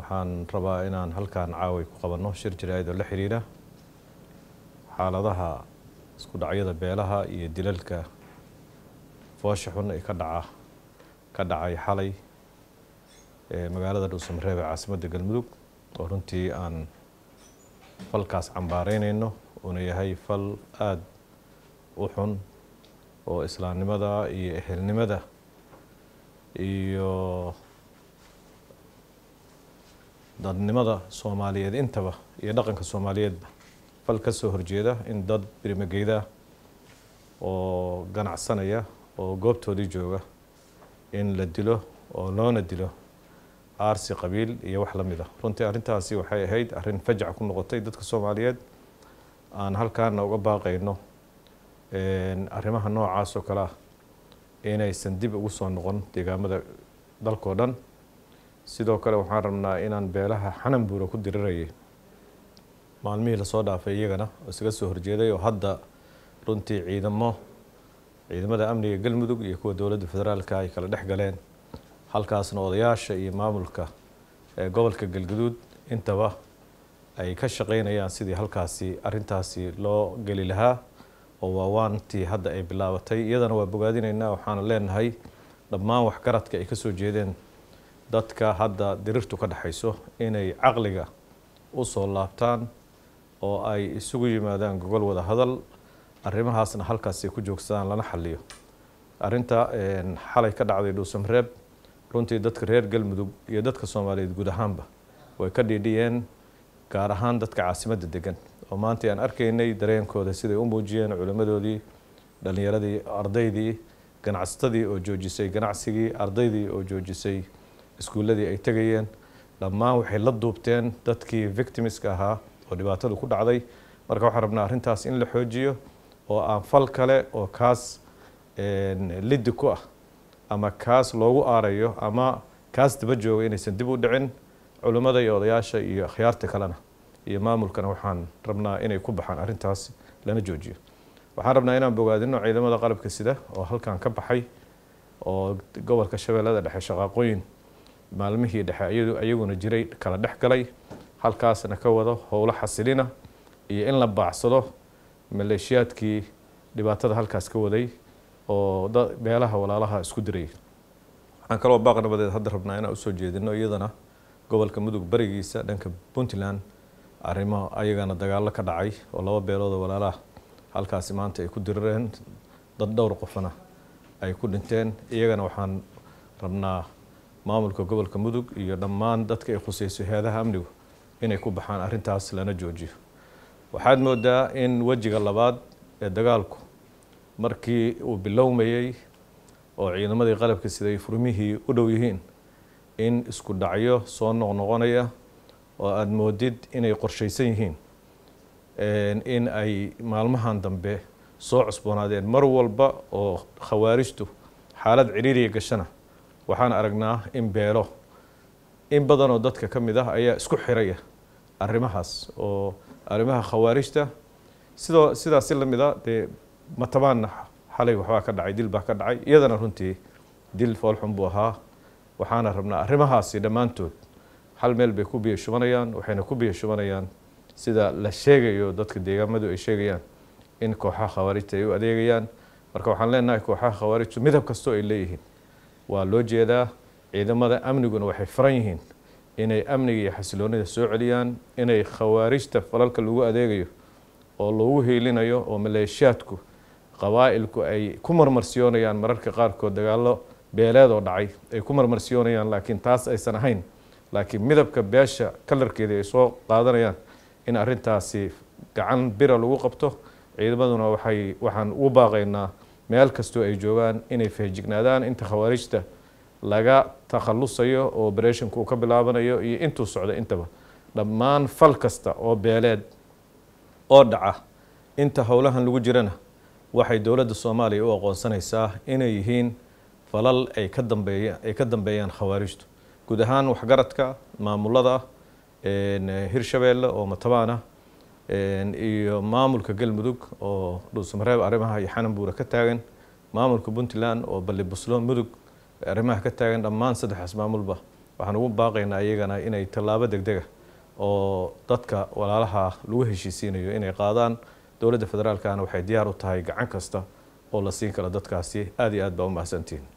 waxaan rabaa inaan halkan caaway ku qabanno shir jaraa'id oo la xidhiidha xaaladaha isku dhacyada beelaha iyo dilalka foosha xun ee ka dhaca ka dhacay xalay ee magaalada dhuusamareeb ee caasimadda galmudug oo runtii aan falkaas cambaaraynayno uuna yahay fal aada u xun oo islaamnimada iyo ehelnimada iyo dadnimada soomaaliyeed intaba iyo dhaqanka soomaaliyeedba fal ka soo horjeeda in dad birimageyda oo ganacsanaya oo goobtoodii jooga in la dilo oo loona dilo aarsi qabiil iyo wax la mid runtii arrintaasi waxay ahayd arrin fajac ku noqotay dadka soomaaliyeed aan halkaana uga baaqayno arrimaha noocaas oo kale ah inaysan dib ugu soo noqon deegaamada dalkao dhan sidoo kale waxaan rabnaa inaan beelaha xananbuura ku dirirayay maalmihii lasoo dhaafay iyagana oo isaga soo horjeeday oo hadda runtii ciidamo ciidamada amniga galmudug iyo kuwa dowladda federaalka ay kala dhex galeen halkaasna odayaasha iyo maamulka ee gobolka galgaduud intaba ay ka shaqaynayaan sidii halkaasi arintaasi loo geli lahaa oo waawaantii hadda ay bilaabatay iyadana waa bogaadinaynaa waxaana leenahay dhammaan waxgaradka ay ka soo jeedeen dadka hadda dirirtu ka dhexayso inay caqliga u soo laabtaan oo ay isugu yimaadaan gogol wada hadal arrimahaasna halkaasay ku joogsadaan lana xaliyo arrinta xalay ka dhacday dhuusamareeb runtii dadka reer galmudug iyo dadka soomaaliyeed guud ahaanba way ka dhiidhiyeen gaar ahaan dadka caasimadda degan oo maanta aan arkaynay dareenkooda siday u muujiyeen culimmadoodii dhallinyaradii ardaydii ganacsatadii oo joojisay ganacsigii ardaydii oo joojisay iskuulladii ay tegayeen dhammaan waxay la duubteen dadkii victimska ahaa oo dhibaatadu ku dhacday marka waxaan rabnaa arrintaas in la xoojiyo oo aan fal kale oo kaas liddi ku ah ama kaas loogu aarayo ama kaas daba jooga inaysan dib u dhicin culimmada iyo odayaasha iyo akhyaarta kalena iyo maamulkana waxaan rabnaa inay ku baxaan arrintaas lana joojiyo waxaan rabnaa inaan bogaadino ciidamada qalabka sida oo halkan ka baxay oo gobolka shabeellada dhexe shaqaaqooyin maalmihii dhexe ayaguna jiray kala dhex galay halkaasna ka wado howlo xasilina iyo in la baacsado maleeshiyaadkii dhibaatada halkaas ka waday oo beelaha walaalaha isku diray waxaan kaloo baaq nabadeed hadda rabnaa inaan usoo jeedino iyadana gobolka mudug barigiisa dhanka puntland arrimo ayagana dagaalo ka dhacay oo laba beeloodoo walaalaha halkaasi maanta ay ku dirireen dad dhowr qofna ay ku dhinteen iyagana waxaan rabnaa maamulka gobolka mudug iyo dhammaan dadka ay khusayso heedaha amnigu inay ku baxaan arrintaas lana joojiyo waxaad moodaa in wejiga labaad ee dagaalku markii uu bilowmayey oo ciidamadii qalabka siday furmihii u dhow yihiin in isku dhacyo soo noqnoqonaya oo aada moodid inay qorshaysan yihiin in ay maalmahan dambe soo cusboonaadeen mar walba oo khawaarijtu xaalad ciriiriya gashana waxaan aragnaa in beelo in badanoo dadka ka mid ah ayaa isku xiraya arrimahaas oo arrimaha khawaarijta sidoo sidaasi la mid a ah, dee matabaanna xalay waxbaa ka dhacay dil baa ka dhacay iyadana runtii dil foolxun buu ahaa waxaana rabnaa arrimahaasi dhammaantood hal meel bay ku biyo shubanayaan waxayna ku biyo shubanayaan sida la sheegayo dadka deegaamadu ay sheegayaan in kooxaha khawaarijta ay u adeegayaan marka waxaan leenahay kooxaha khawaarijtu midab kastoo ay leeyihiin waa loo jeedaa ciidamada amniguna waxay faran yihiin inay amniga iyo xasiloonida soo celiyaan inay khawaarijta falalka lagu adeegayo oo lagu hiilinayo oo maleeshiyaadku qabaa-ilku ay ku marmarsiyoonayaan mararka qaarkood dagaalo beeleed oo dhacay ay ku marmarsiyoonayaan laakiin taas aysan ahayn laakiin midabka beesha kalarkeeda ay soo qaadanayaan in arrintaasi gacan bira lagu qabto ciidamaduna waxay waxaan ugu baaqaynaa meel kastoo ay joogaan inay fahjignaadaan inta khawaarijta laga takhallusayo oo oberethonka uu ka bilaabanayo iyo intuu socda intaba dhammaan fal kasta oo beeleed oo dhaca inta howlahan lagu jirana waxay dowladda soomaaliya u aqoonsanaysaa inay yihiin falal ay ka dambeeya ay ka dambeeyaan khawaarijtu guud ahaan waxgaradka maamulada hirshabeelle oo matabaan ah iyo maamulka galmudug oo dhuusamareeb arrimaha iyo xanan ka taagan maamulka puntland oo balli busloon mudug arrimaha ka taagan dhammaan saddexaas maamulba waxaan ugu baaqaynaa iyagana inay tallaabo degdega ah oo dadka walaalaha lagu heshiisiinayo inay qaadaan dowladda federaalkana waxay diyaar u tahay gacan kasta oo la siin karo dadkaasi aada iyo aad baa u mahadsantihiin